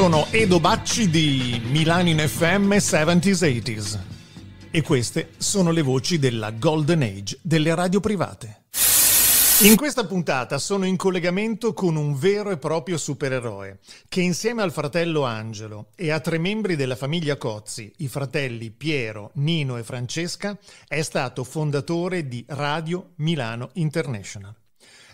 sono Edo Bacci di Milano in FM 70s 80s e queste sono le voci della Golden Age delle radio private. In questa puntata sono in collegamento con un vero e proprio supereroe che insieme al fratello Angelo e a tre membri della famiglia Cozzi, i fratelli Piero, Nino e Francesca, è stato fondatore di Radio Milano International.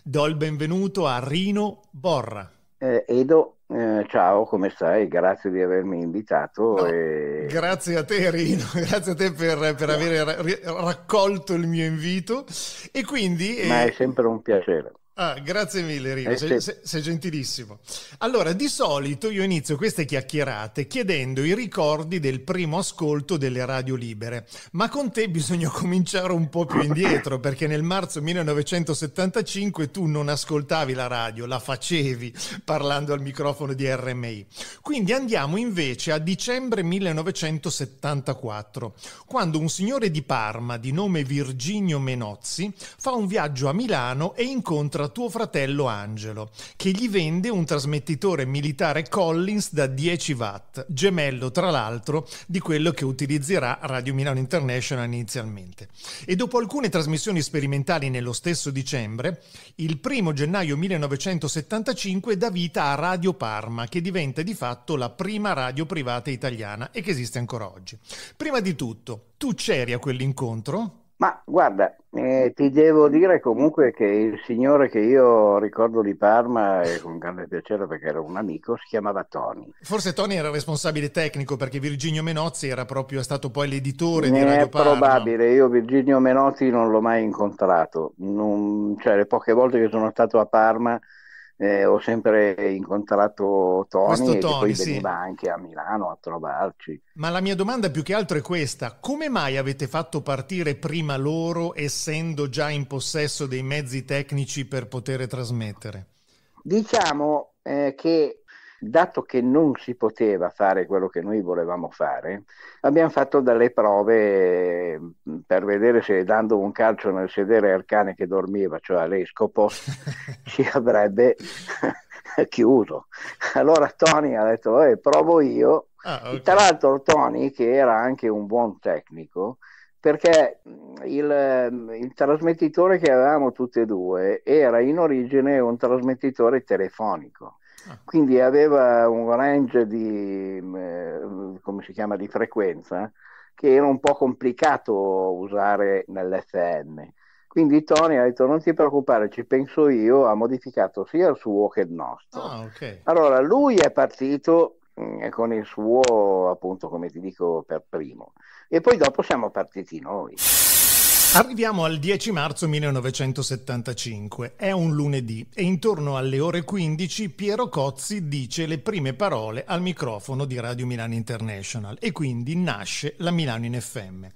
Do il benvenuto a Rino Borra. Eh, Edo, eh, ciao, come stai? Grazie di avermi invitato. No, e... Grazie a te Rino, grazie a te per, per aver raccolto il mio invito. E quindi... Ma è eh, sempre un piacere. Ah, grazie mille Rino, eh, sei, sì. sei, gentilissimo. Allora, di solito io inizio queste chiacchierate chiedendo i ricordi del primo ascolto delle radio libere, ma con te bisogna cominciare un po' più indietro perché nel marzo 1975 tu non ascoltavi la radio, la facevi parlando al microfono di RMI. Quindi andiamo invece a dicembre 1974, quando un signore di Parma di nome Virginio Menozzi fa un viaggio a Milano e incontra incontra tuo fratello Angelo, che gli vende un trasmettitore militare Collins da 10 watt, gemello tra l'altro di quello che utilizzerà Radio Milano International inizialmente. E dopo alcune trasmissioni sperimentali nello stesso dicembre, il primo gennaio 1975 dà vita a Radio Parma, che diventa di fatto la prima radio privata italiana e che esiste ancora oggi. Prima di tutto, tu c'eri a quell'incontro? Ma guarda, eh, ti devo dire comunque che il signore che io ricordo di Parma, e con grande piacere perché era un amico, si chiamava Tony. Forse Tony era responsabile tecnico perché Virginio Menozzi era proprio stato poi l'editore ne di Radio Parma. È probabile, io Virginio Menozzi non l'ho mai incontrato, non, cioè le poche volte che sono stato a Parma eh, ho sempre incontrato Tony, Tony che poi sì. veniva anche a Milano a trovarci. Ma la mia domanda più che altro è questa, come mai avete fatto partire prima loro essendo già in possesso dei mezzi tecnici per poter trasmettere? Diciamo eh, che dato che non si poteva fare quello che noi volevamo fare, abbiamo fatto delle prove mm, per vedere se dando un calcio nel sedere al cane che dormiva, cioè all'escopo, si avrebbe chiuso. Allora Tony ha detto, eh, provo io. Ah, okay. Tra l'altro Tony, che era anche un buon tecnico, perché mm, il, mm, il, trasmettitore che avevamo tutti e due era in origine un trasmettitore telefonico. Quindi aveva un range di, mm, eh, chiama, di, frequenza che era un po' complicato usare nell'FM. Quindi Tony ha detto: Non ti preoccupare, ci penso io. Ha modificato sia il suo che il nostro. Ah, okay. Allora lui è partito mm, con il suo, appunto, come ti dico, per primo, e poi dopo siamo partiti noi. Arriviamo al 10 marzo 1975, è un lunedì e intorno alle ore 15 Piero Cozzi dice le prime parole al microfono di Radio Milano International e quindi nasce la Milano in FM.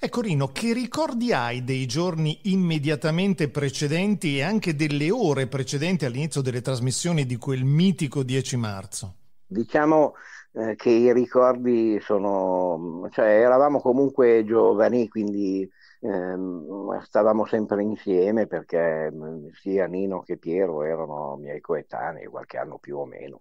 Ecco Rino, che ricordi hai dei giorni immediatamente precedenti e anche delle ore precedenti all'inizio delle trasmissioni di quel mitico 10 marzo? Diciamo eh, che i ricordi sono, cioè eravamo comunque giovani, quindi ehm, stavamo sempre insieme perché mm, sia Nino che Piero erano miei coetanei, qualche anno più o meno.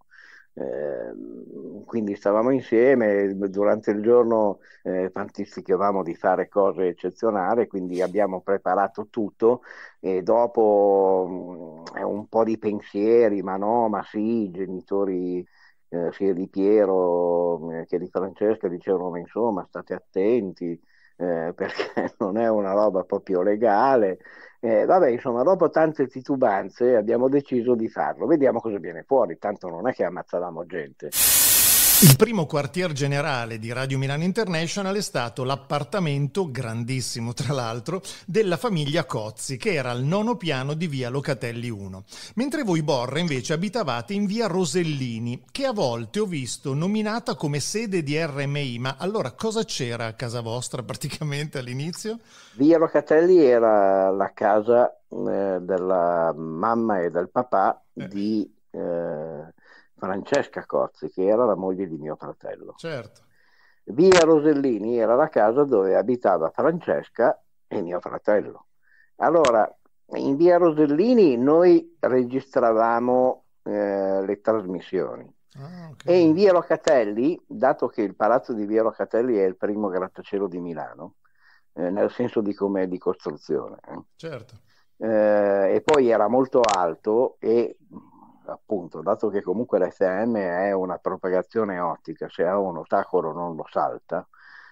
Ehm, quindi stavamo insieme, durante il giorno eh, fantistichiavamo di fare cose eccezionali, quindi abbiamo preparato tutto e dopo mh, mm, un po' di pensieri, ma no, ma sì, i genitori eh, sia di Piero eh, che di Francesca dicevano ma insomma state attenti eh, perché non è una roba proprio legale. Eh, vabbè, insomma, dopo tante titubanze abbiamo deciso di farlo. Vediamo cosa viene fuori, tanto non è che ammazzavamo gente. Il primo quartier generale di Radio Milano International è stato l'appartamento, grandissimo tra l'altro, della famiglia Cozzi, che era al nono piano di via Locatelli 1. Mentre voi Borra invece abitavate in via Rosellini, che a volte ho visto nominata come sede di RMI, ma allora cosa c'era a casa vostra praticamente all'inizio? Via Locatelli era la casa eh, della mamma e del papà eh. di... Eh, Francesca Cozzi, che era la moglie di mio fratello. Certo. Via Rosellini era la casa dove abitava Francesca e mio fratello. Allora, in via Rosellini noi registravamo eh, le trasmissioni. Ah, okay. E in via Locatelli, dato che il palazzo di via Locatelli è il primo grattacielo di Milano, eh, nel senso di come di costruzione, eh. certo. Eh, e poi era molto alto e appunto, dato che comunque l'FM è una propagazione ottica, se cioè ha un ostacolo non lo salta,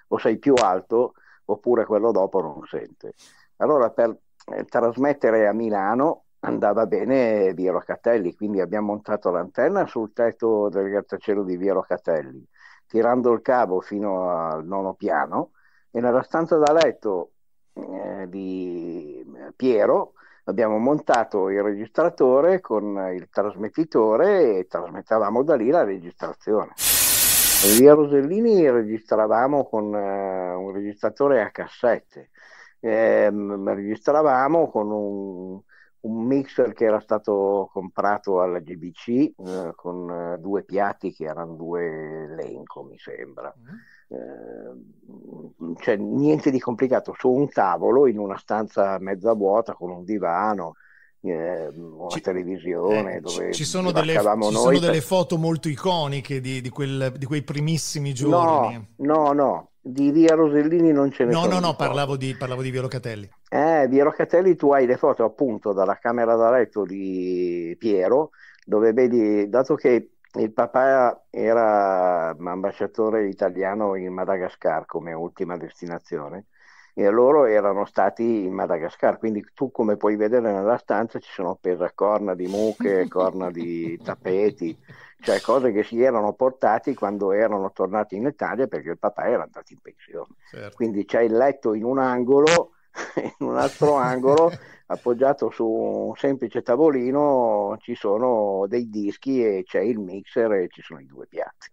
o sei più alto oppure quello dopo non sente. Allora per eh, trasmettere a Milano andava bene Via Locatelli, quindi abbiamo montato l'antenna sul tetto del grattacielo di Via Locatelli, tirando il cavo fino al nono piano e nella stanza da letto eh, di Piero abbiamo montato il registratore con il trasmettitore e trasmettavamo da lì la registrazione. Via Rosellini registravamo con uh, un registratore a cassette, eh, registravamo con un, un, mixer che era stato comprato alla GBC eh, con eh, due piatti che erano due Lenco, mi sembra. Mm eh, cioè niente di complicato, su un tavolo in una stanza mezza vuota con un divano, eh, una ci, televisione eh, dove ci sono, delle, ci sono per... delle, foto molto iconiche di, di, quel, di, quei primissimi giorni. No, no, no. Di via Rosellini non ce ne no, sono. No, no, no, parlavo di, parlavo di via Locatelli. Eh, via Locatelli tu hai le foto appunto dalla camera da letto di Piero, dove vedi, dato che il papà era ambasciatore italiano in Madagascar come ultima destinazione e loro erano stati in Madagascar, quindi tu come puoi vedere nella stanza ci sono appesa corna di mucche, corna di tappeti, cioè cose che si erano portati quando erano tornati in Italia perché il papà era andato in pensione. Certo. Quindi c'è il letto in un angolo in un altro angolo, appoggiato su un semplice tavolino, ci sono dei dischi e c'è il mixer e ci sono i due piatti.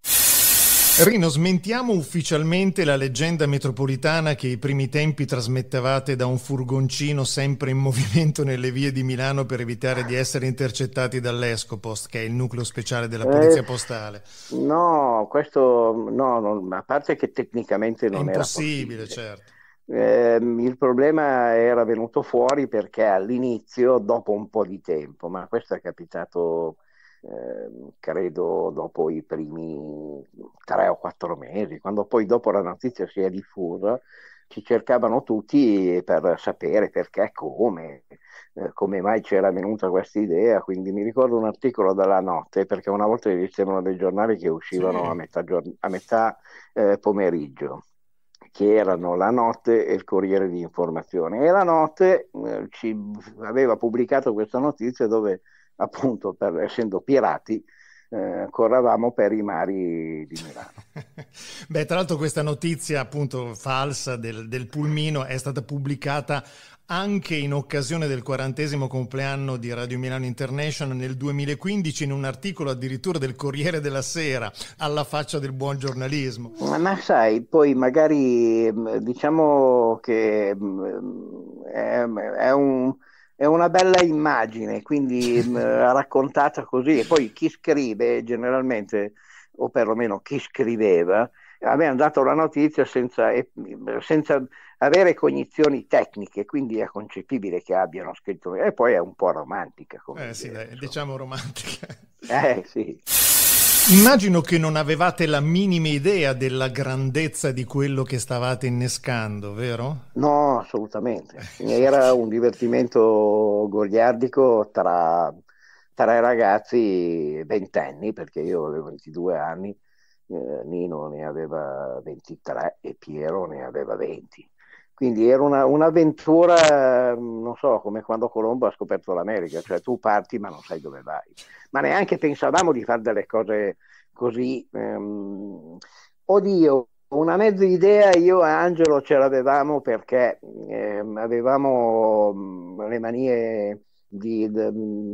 Rino, smentiamo ufficialmente la leggenda metropolitana che i primi tempi trasmettevate da un furgoncino sempre in movimento nelle vie di Milano per evitare di essere intercettati dall'Escopost, che è il nucleo speciale della eh, Polizia eh, Postale. No, questo no, non, a parte che tecnicamente non è era possibile. certo. Eh, il problema era venuto fuori perché all'inizio, dopo un po' di tempo, ma questo è capitato eh, credo dopo i primi tre o quattro mesi, quando poi dopo la notizia si è diffusa, ci cercavano tutti per sapere perché, come, eh, come mai c'era venuta questa idea. Quindi mi ricordo un articolo dalla notte, perché una volta esistevano dei giornali che uscivano sì. a metà, giorn- a metà eh, pomeriggio che erano La Notte e il Corriere di Informazione. E La Notte eh, ci aveva pubblicato questa notizia dove, appunto, per, essendo pirati, eh, corravamo per i mari di Milano. Beh, tra l'altro questa notizia appunto falsa del, del, pulmino è stata pubblicata anche in occasione del quarantesimo compleanno di Radio Milano International nel 2015 in un articolo addirittura del Corriere della Sera, alla faccia del buon giornalismo. Ma, ma sai, poi magari mm, diciamo che mm, è, è un è una bella immagine, quindi mm, raccontata così. E poi chi scrive generalmente, o perlomeno chi scriveva, avevano dato la notizia senza, senza, avere cognizioni tecniche, quindi è concepibile che abbiano scritto. E poi è un po' romantica. Come eh sì, dai, diciamo romantica. Eh sì. Immagino che non avevate la minima idea della grandezza di quello che stavate innescando, vero? No, assolutamente. Eh, Era un divertimento goliardico tra, tra ragazzi ventenni, perché io avevo 22 anni, eh, Nino ne aveva 23 e Piero ne aveva 20. Quindi era una, un'avventura, mm, non so, come quando Colombo ha scoperto l'America, cioè tu parti ma non sai dove vai. Ma neanche pensavamo di fare delle cose così. Ehm... oddio, una mezza idea io e Angelo ce l'avevamo perché ehm, avevamo mm, le manie di, di, mm,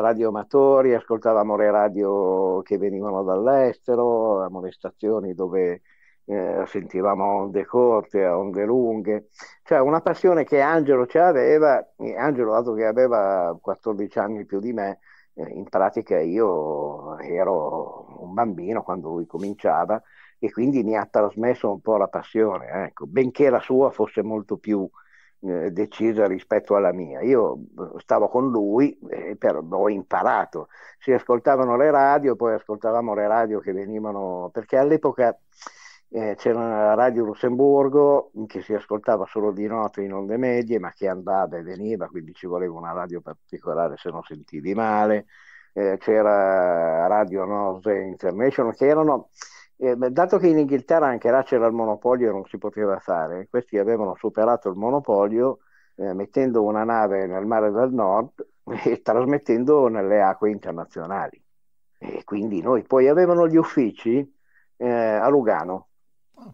radio amatori, ascoltavamo le radio che venivano dall'estero, le stazioni dove eh, sentivamo onde corte, onde lunghe, cioè una passione che Angelo ci aveva, Angelo dato che aveva 14 anni più di me, eh, in pratica io ero un bambino quando lui cominciava e quindi mi ha trasmesso un po' la passione, ecco. benché la sua fosse molto più eh, decisa rispetto alla mia. Io eh, stavo con lui e eh, però ho imparato. Si ascoltavano le radio, poi ascoltavamo le radio che venivano, perché all'epoca eh, c'era una radio Lussemburgo che si ascoltava solo di notte in onde medie, ma che andava e veniva, quindi ci voleva una radio particolare se non sentivi male. Eh, c'era Radio Nose International, che erano eh, dato che in Inghilterra anche là c'era il monopolio e non si poteva fare, questi avevano superato il monopolio eh, mettendo una nave nel mare del nord e trasmettendo nelle acque internazionali. E quindi noi poi avevano gli uffici eh, a Lugano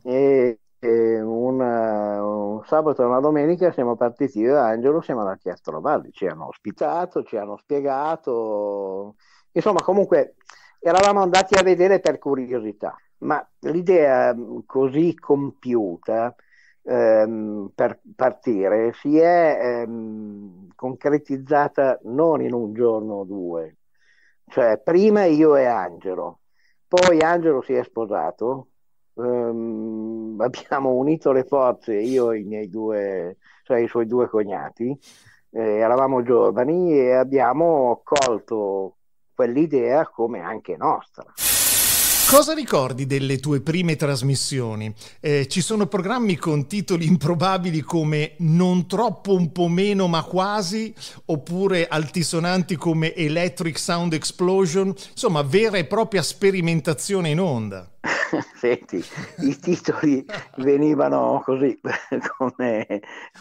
e, e una, eh, un sabato e una domenica siamo partiti io e Angelo, siamo andati a Strovalli, ci hanno ospitato, ci hanno spiegato, insomma comunque eravamo andati a vedere per curiosità ma l'idea mm, così compiuta ehm, per partire si è ehm, concretizzata non in un giorno o due, cioè prima io e Angelo, poi Angelo si è sposato, ehm, abbiamo unito le forze io e i miei due, cioè i suoi due cognati, eh, eravamo giovani e abbiamo colto quell'idea come anche nostra. Cosa ricordi delle tue prime trasmissioni? Eh, ci sono programmi con titoli improbabili come Non troppo, un po' meno, ma quasi, oppure altisonanti come Electric Sound Explosion, insomma, vera e propria sperimentazione in onda. Senti, i titoli venivano così come,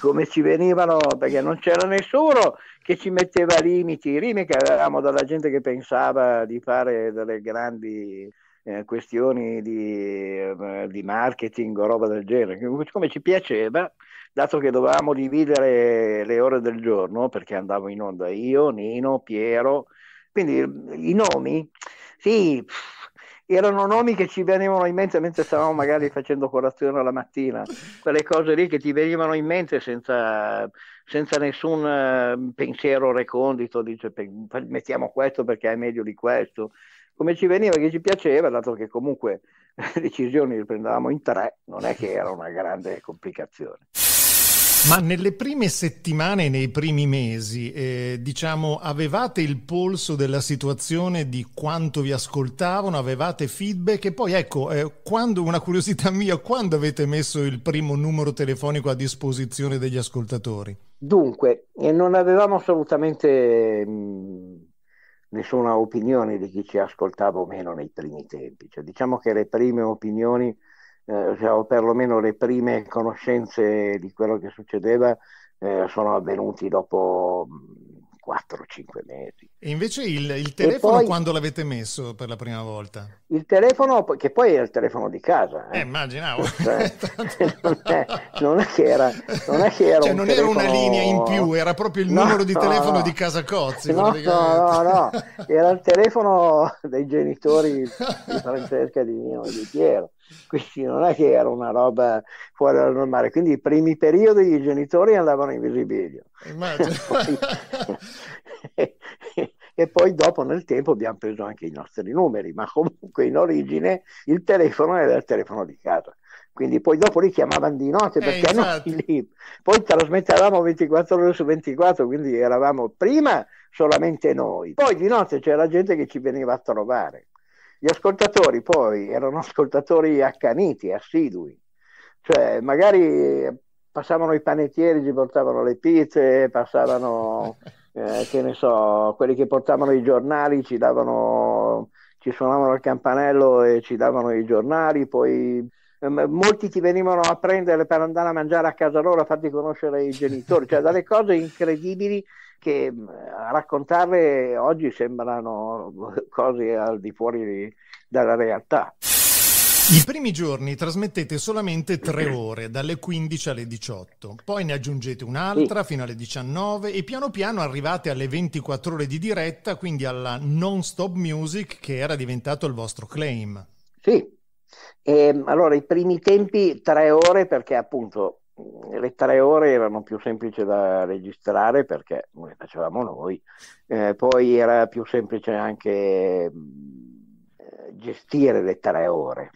come ci venivano perché non c'era nessuno che ci metteva limiti, limiti che avevamo dalla gente che pensava di fare delle grandi eh, questioni di, eh, di, marketing o roba del genere. Come ci piaceva, dato che dovevamo dividere le ore del giorno, perché andavo in onda io, Nino, Piero, quindi mm. Mm, i nomi, sì, erano nomi che ci venivano in mente mentre stavamo magari facendo colazione la mattina, quelle cose lì che ti venivano in mente senza, senza nessun eh, pensiero recondito, dice mettiamo questo perché è meglio di questo, come ci veniva che ci piaceva, dato che comunque le decisioni le prendevamo in tre, non è che era una grande complicazione. Ma nelle prime settimane, nei primi mesi, eh, diciamo, avevate il polso della situazione di quanto vi ascoltavano, avevate feedback e poi ecco, eh, quando, una curiosità mia, quando avete messo il primo numero telefonico a disposizione degli ascoltatori? Dunque, non avevamo assolutamente mh, mm, nessuna opinione di chi ci ascoltava o meno nei primi tempi. Cioè, diciamo che le prime opinioni, eh, cioè, o perlomeno le prime conoscenze di quello che succedeva, eh, sono avvenuti dopo 4-5 mesi. E invece il, il telefono poi, quando l'avete messo per la prima volta? Il telefono, che poi era il telefono di casa. Eh, eh immaginavo. Cioè, non, è, non, è, che era, non, è che era, cioè, un non telefono... era una linea in più, era proprio il no, numero di telefono no, di casa Cozzi. No, no, no, no, era il telefono dei genitori di Francesca, di mio e di Piero quindi non è che era una roba fuori dal normale. Quindi i primi periodi i genitori andavano in visibilio. e poi dopo nel tempo abbiamo preso anche i nostri numeri, ma comunque in origine il telefono era il telefono di casa. Quindi poi dopo li chiamavano di notte eh, perché eh, noi lì. Poi trasmettevamo 24 ore su 24, quindi eravamo prima solamente noi. Poi di notte c'era gente che ci veniva a trovare gli ascoltatori poi erano ascoltatori accaniti, assidui, cioè magari passavano i panettieri, ci portavano le pizze, passavano, eh, che ne so, quelli che portavano i giornali, ci davano, ci suonavano il campanello e ci davano i giornali, poi ehm, molti ti venivano a prendere per andare a mangiare a casa loro, a farti conoscere i genitori, cioè dalle cose incredibili che mm, raccontare oggi sembrano cose al di fuori dalla realtà. I primi giorni trasmettete solamente tre ore, dalle 15 alle 18, poi ne aggiungete un'altra fino alle 19 e piano piano arrivate alle 24 ore di diretta, quindi alla non-stop music che era diventato il vostro claim. Sì, e, ehm, allora i primi tempi tre ore perché appunto le tre ore erano più semplici da registrare perché le facevamo noi, eh, poi era più semplice anche eh, gestire le tre ore.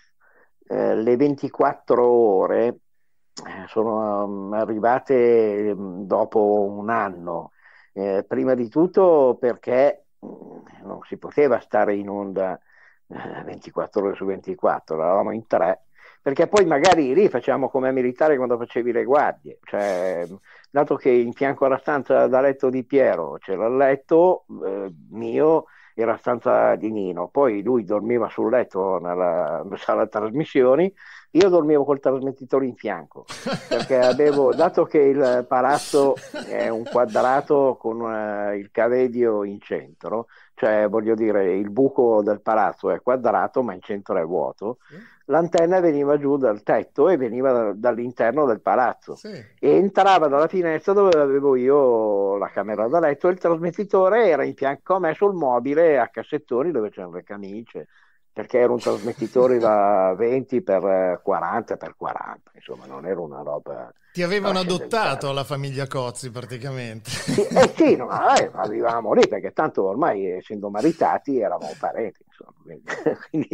Eh, le 24 ore eh, sono mm, arrivate mm, dopo un anno, eh, prima di tutto perché mm, non si poteva stare in onda 24 eh, ore su 24, eravamo in tre perché poi magari lì facciamo come militare quando facevi le guardie, cioè, dato che in fianco alla stanza da letto di Piero c'era il letto eh, mio e la stanza di Nino, poi lui dormiva sul letto nella, sala trasmissioni, io dormivo col trasmettitore in fianco, perché avevo, dato che il palazzo è un quadrato con eh, il cavedio in centro, cioè voglio dire il buco del palazzo è quadrato ma in centro è vuoto l'antenna veniva giù dal tetto e veniva dall'interno del palazzo sì. e entrava dalla finestra dove avevo io la camera da letto e il trasmettitore era in fianco a me sul mobile a cassettoni dove c'erano le camicie, perché era un trasmettitore da 20 per 40 eh, per 40, insomma non era una roba... Ti avevano adottato la famiglia Cozzi praticamente. Sì, eh sì, no, eh, arrivavamo lì perché tanto ormai essendo maritati eravamo parenti, insomma, quindi, quindi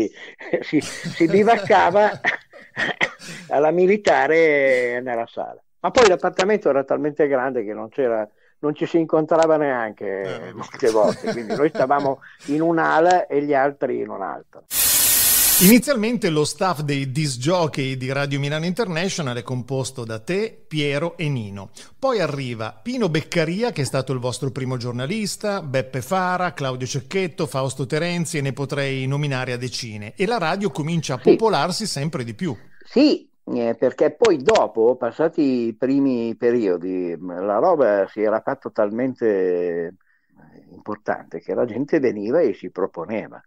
eh, si, si divaccava alla militare nella sala. Ma poi l'appartamento era talmente grande che non c'era non ci si incontrava neanche eh, molte volte, quindi noi stavamo in un'ala e gli altri in un'altra. Inizialmente lo staff dei disjockey di Radio Milano International è composto da te, Piero e Nino. Poi arriva Pino Beccaria, che è stato il vostro primo giornalista, Beppe Fara, Claudio Cecchetto, Fausto Terenzi e ne potrei nominare a decine. E la radio comincia a popolarsi sì. sempre di più. Sì, eh, perché poi dopo, passati i primi periodi, mm, la roba si era fatta talmente eh, importante che la gente veniva e si proponeva.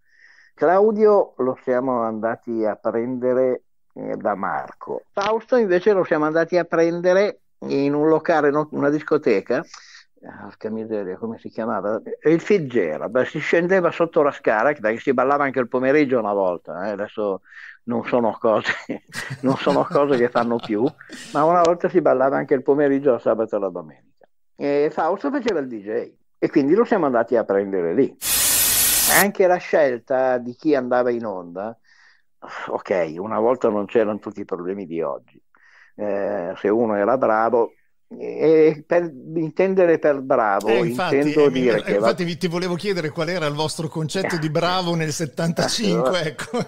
Claudio lo siamo andati a prendere eh, da Marco. Fausto invece lo siamo andati a prendere in un locale, no, una discoteca, porca miseria, come si chiamava? Il Figgera, beh, si scendeva sotto la scala, che si ballava anche il pomeriggio una volta, eh? adesso non sono, cose, non sono cose che fanno più, ma una volta si ballava anche il pomeriggio, la sabato e la domenica. E Fausto faceva il DJ e quindi lo siamo andati a prendere lì. Anche la scelta di chi andava in onda, ok, una volta non c'erano tutti i problemi di oggi, eh, se uno era bravo e per intendere per bravo, eh, infatti, intendo eh, dire eh, che infatti va... ti volevo chiedere qual era il vostro concetto di bravo nel 75. ecco.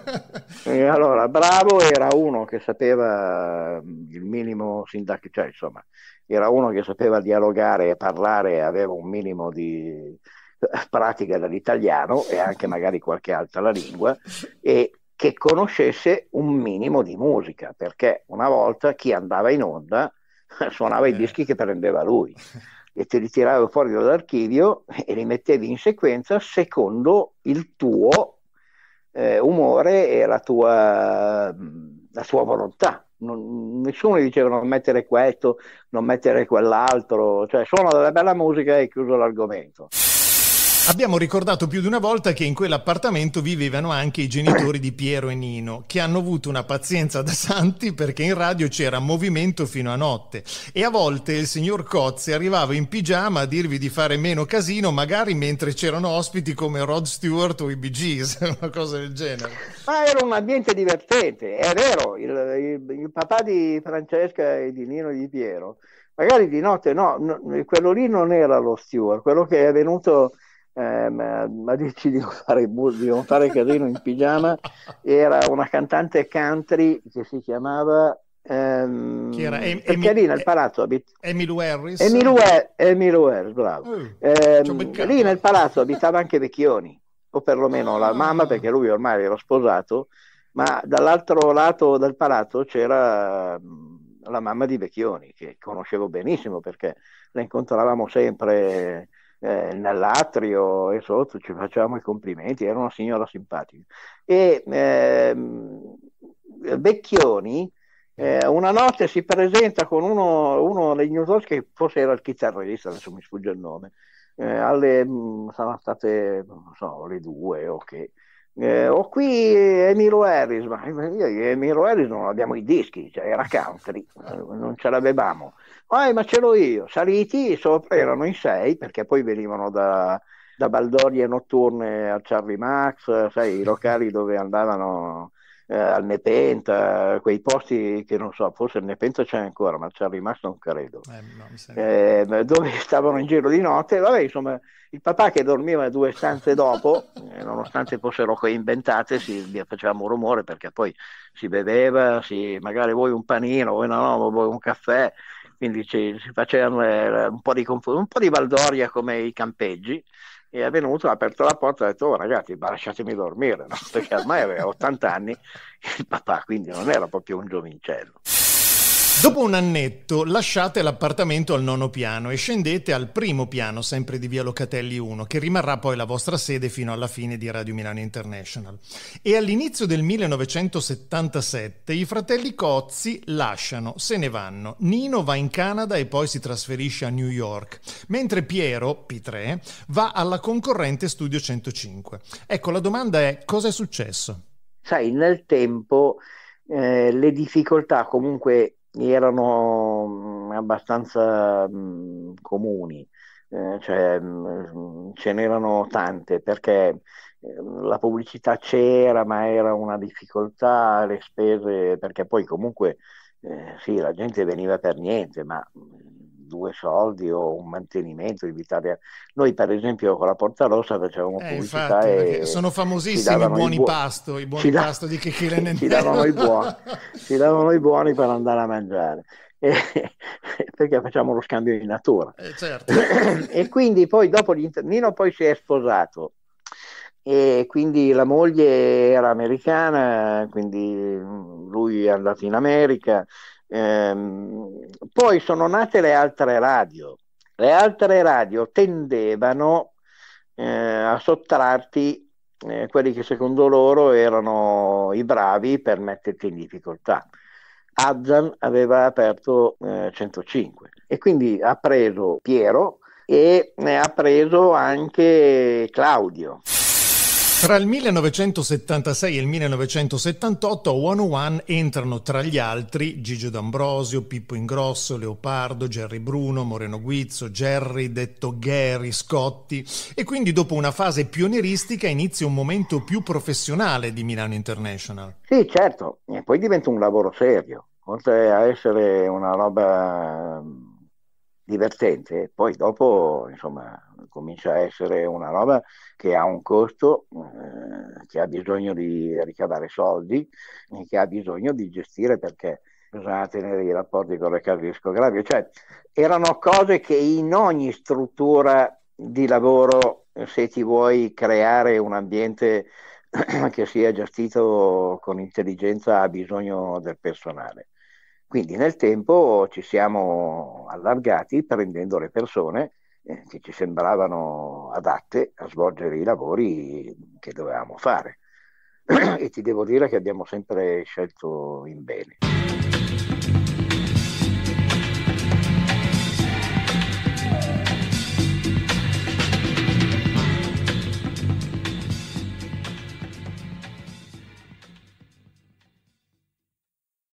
Eh, allora, bravo era uno che sapeva mm, il minimo sindacato, cioè insomma, era uno che sapeva dialogare e parlare, aveva un minimo di eh, pratica dell'italiano e anche magari qualche altra lingua e che conoscesse un minimo di musica, perché una volta chi andava in onda suonava i eh. dischi che prendeva lui e ti ritiravi fuori dall'archivio e li mettevi in sequenza secondo il tuo eh, umore e la tua, la tua volontà. Non, nessuno diceva non mettere questo, non mettere quell'altro, cioè suona della bella musica e chiuso l'argomento. Abbiamo ricordato più di una volta che in quell'appartamento vivevano anche i genitori di Piero e Nino, che hanno avuto una pazienza da santi perché in radio c'era movimento fino a notte e a volte il signor Cozzi arrivava in pigiama a dirvi di fare meno casino, magari mentre c'erano ospiti come Rod Stewart o i Bee Gees, una cosa del genere. Ma era un ambiente divertente, è vero, il, il, il papà di Francesca e di Nino e di Piero magari di notte no, no, quello lì non era lo Stewart, quello che è venuto eh, ma, ma dici di non, fare, di non fare casino in pigiama, era una cantante country che si chiamava Ehm, Chi era? Em- lì nel palazzo abit- Emilio Harris Emilio, Harris, bravo uh, lì nel palazzo abitava anche Vecchioni o perlomeno la ah. mamma perché lui ormai era sposato ma dall'altro lato del palazzo c'era mm, la mamma di Vecchioni che conoscevo benissimo perché la incontravamo sempre eh, nell'atrio e sotto ci facevamo i complimenti, era una signora simpatica. E eh, Vecchioni eh, una notte si presenta con uno, uno dei New che forse era il chitarrista, adesso mi sfugge il nome, eh, alle, mh, mm, saranno state, non so, le due o okay. che eh, ho qui Emiro Harris, ma io Emiro Harris non abbiamo i dischi, cioè era country, eh, non ce l'avevamo. Ah, ma ce l'ho io, saliti sopra, erano in sei perché poi venivano da, da Baldorie notturne a Charlie Max, sai, i locali dove andavano eh, al Nepenta, eh, quei posti che non so, forse il Nepenta c'è ancora, ma c'è rimasto non credo, eh, no, eh, dove stavano in giro di notte, vabbè insomma il papà che dormiva due stanze dopo, eh, nonostante fossero inventate, si, facevamo un rumore perché poi si beveva, si, magari vuoi un panino, vuoi, no, no, vuoi un caffè, quindi ci, si facevano eh, un po' di, un po' di baldoria come i campeggi e è venuto, ha aperto la porta e ha detto oh, ragazzi lasciatemi dormire, no? perché ormai aveva 80 anni il papà, quindi non era proprio un giovincello. Dopo un annetto lasciate l'appartamento al nono piano e scendete al primo piano, sempre di via Locatelli 1, che rimarrà poi la vostra sede fino alla fine di Radio Milano International. E all'inizio del 1977 i fratelli Cozzi lasciano, se ne vanno. Nino va in Canada e poi si trasferisce a New York, mentre Piero, P3, va alla concorrente Studio 105. Ecco, la domanda è cosa è successo? Sai, nel tempo eh, le difficoltà comunque erano mm, abbastanza mm, comuni, eh, cioè mm, ce n'erano tante perché ehm, la pubblicità c'era ma era una difficoltà, le spese, perché poi comunque eh, sì, la gente veniva per niente, ma due soldi o un mantenimento di Vitalia. Noi per esempio con la Porta Rossa facevamo eh, pubblicità infatti, e eh, sono famosissimi i buoni i buo- pasto, i buoni da- pasto di Chechele Nennero. Ci davano i buoni, ci davano i buoni per andare a mangiare. perché facciamo lo scambio di natura eh, certo. e quindi poi dopo l'internino poi si è sposato e quindi la moglie era americana quindi lui è andato in America Ehm, poi sono nate le altre radio. Le altre radio tendevano eh, a sottrarti eh, quelli che secondo loro erano i bravi per metterti in difficoltà. Azzan aveva aperto eh, 105 e quindi ha preso Piero e ne ha preso anche Claudio. Tra il 1976 e il 1978 One One entrano tra gli altri Gigio D'Ambrosio, Pippo Ingrosso, Leopardo, Gerry Bruno, Moreno Guizzo, Gerry, detto Gary, Scotti e quindi dopo una fase pionieristica inizia un momento più professionale di Milano International. Sì, certo, e poi diventa un lavoro serio, oltre a essere una roba mm, divertente, poi dopo, insomma, comincia a essere una roba che ha un costo, eh, che ha bisogno di ricavare soldi e che ha bisogno di gestire perché bisogna tenere i rapporti con le case discografiche, cioè erano cose che in ogni struttura di lavoro, se ti vuoi creare un ambiente che sia gestito con intelligenza, ha bisogno del personale. Quindi nel tempo ci siamo allargati prendendo le persone eh, che ci sembravano adatte a svolgere i lavori che dovevamo fare. e ti devo dire che abbiamo sempre scelto in bene.